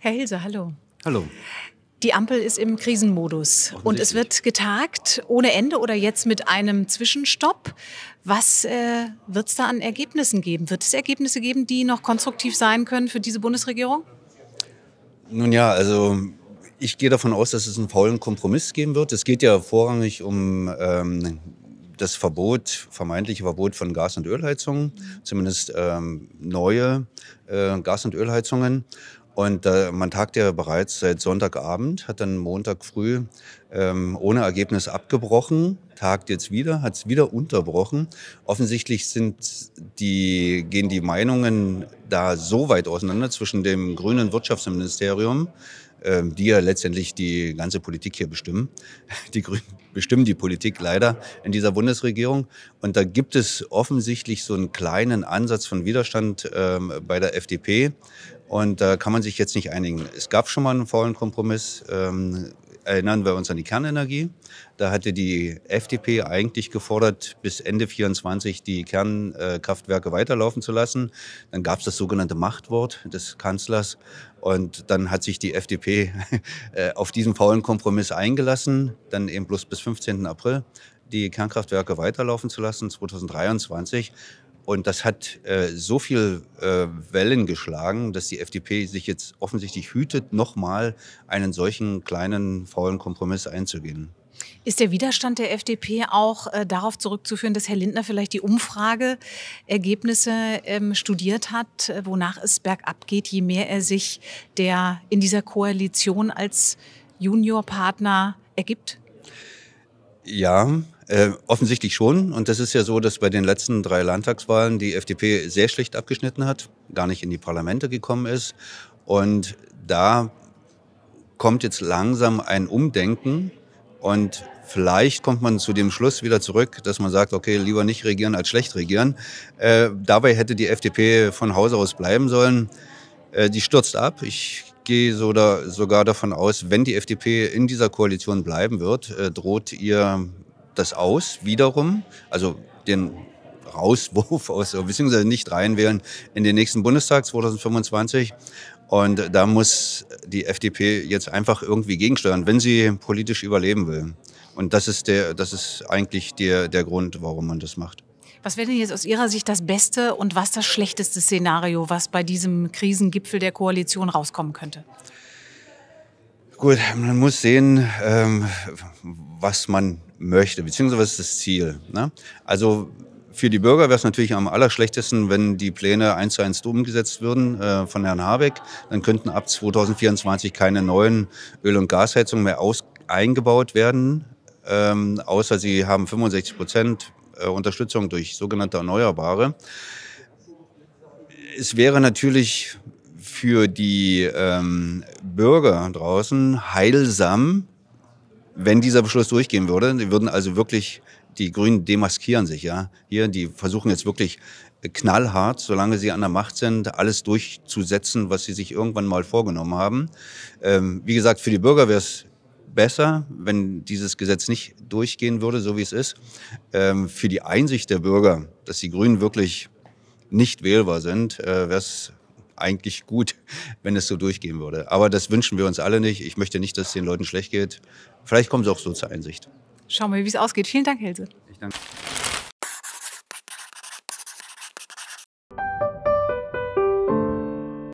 Herr Hilse, hallo. Hallo. Die Ampel ist im Krisenmodus und es wird getagt ohne Ende oder jetzt mit einem Zwischenstopp. Was äh, wird es da an Ergebnissen geben? Wird es Ergebnisse geben, die noch konstruktiv sein können für diese Bundesregierung? Nun ja, also ich gehe davon aus, dass es einen faulen Kompromiss geben wird. Es geht ja vorrangig um ähm, das Verbot, vermeintliche Verbot von Gas- und Ölheizungen, zumindest ähm, neue äh, Gas- und Ölheizungen. Und äh, man tagt ja bereits seit Sonntagabend, hat dann Montag früh ähm, ohne Ergebnis abgebrochen tagt jetzt wieder, hat es wieder unterbrochen. Offensichtlich sind die, gehen die Meinungen da so weit auseinander zwischen dem grünen Wirtschaftsministerium, ähm, die ja letztendlich die ganze Politik hier bestimmen. Die Grünen bestimmen die Politik leider in dieser Bundesregierung. Und da gibt es offensichtlich so einen kleinen Ansatz von Widerstand ähm, bei der FDP. Und da kann man sich jetzt nicht einigen. Es gab schon mal einen faulen Kompromiss. Ähm, erinnern wir uns an die Kernenergie. Da hatte die FDP eigentlich gefordert, bis Ende 2024 die Kernkraftwerke weiterlaufen zu lassen. Dann gab es das sogenannte Machtwort des Kanzlers. Und dann hat sich die FDP äh, auf diesen faulen Kompromiss eingelassen, dann eben bloß bis 15. April die Kernkraftwerke weiterlaufen zu lassen. 2023 und das hat äh, so viel äh, Wellen geschlagen, dass die FDP sich jetzt offensichtlich hütet, nochmal einen solchen kleinen faulen Kompromiss einzugehen. Ist der Widerstand der FDP auch äh, darauf zurückzuführen, dass Herr Lindner vielleicht die Umfrageergebnisse ähm, studiert hat, äh, wonach es bergab geht, je mehr er sich der in dieser Koalition als Juniorpartner ergibt? Ja, äh, offensichtlich schon. Und das ist ja so, dass bei den letzten drei Landtagswahlen die FDP sehr schlecht abgeschnitten hat, gar nicht in die Parlamente gekommen ist. Und da kommt jetzt langsam ein Umdenken und vielleicht kommt man zu dem Schluss wieder zurück, dass man sagt, okay, lieber nicht regieren als schlecht regieren. Äh, dabei hätte die FDP von Hause aus bleiben sollen. Äh, die stürzt ab. Ich gehe sogar, sogar davon aus, wenn die FDP in dieser Koalition bleiben wird, äh, droht ihr das aus wiederum, also den Rauswurf aus, beziehungsweise nicht reinwählen in den nächsten Bundestag 2025. Und da muss die FDP jetzt einfach irgendwie gegensteuern, wenn sie politisch überleben will. Und das ist, der, das ist eigentlich der, der Grund, warum man das macht. Was wäre denn jetzt aus Ihrer Sicht das beste und was das schlechteste Szenario, was bei diesem Krisengipfel der Koalition rauskommen könnte? Gut, man muss sehen, ähm, was man möchte, beziehungsweise was ist das Ziel. Ne? Also für die Bürger wäre es natürlich am allerschlechtesten, wenn die Pläne eins zu eins umgesetzt würden äh, von Herrn Habeck. Dann könnten ab 2024 keine neuen Öl- und Gasheizungen mehr aus eingebaut werden, ähm, außer sie haben 65 Prozent äh, Unterstützung durch sogenannte Erneuerbare. Es wäre natürlich für die ähm, Bürger draußen heilsam, wenn dieser Beschluss durchgehen würde. Die würden also wirklich, die Grünen demaskieren sich, ja. Hier, die versuchen jetzt wirklich knallhart, solange sie an der Macht sind, alles durchzusetzen, was sie sich irgendwann mal vorgenommen haben. Ähm, wie gesagt, für die Bürger wäre es besser, wenn dieses Gesetz nicht durchgehen würde, so wie es ist, ähm, für die Einsicht der Bürger, dass die Grünen wirklich nicht wählbar sind, äh, wäre es eigentlich gut, wenn es so durchgehen würde. Aber das wünschen wir uns alle nicht. Ich möchte nicht, dass es den Leuten schlecht geht. Vielleicht kommen sie auch so zur Einsicht. Schauen wir, wie es ausgeht. Vielen Dank, Helse. Ich danke.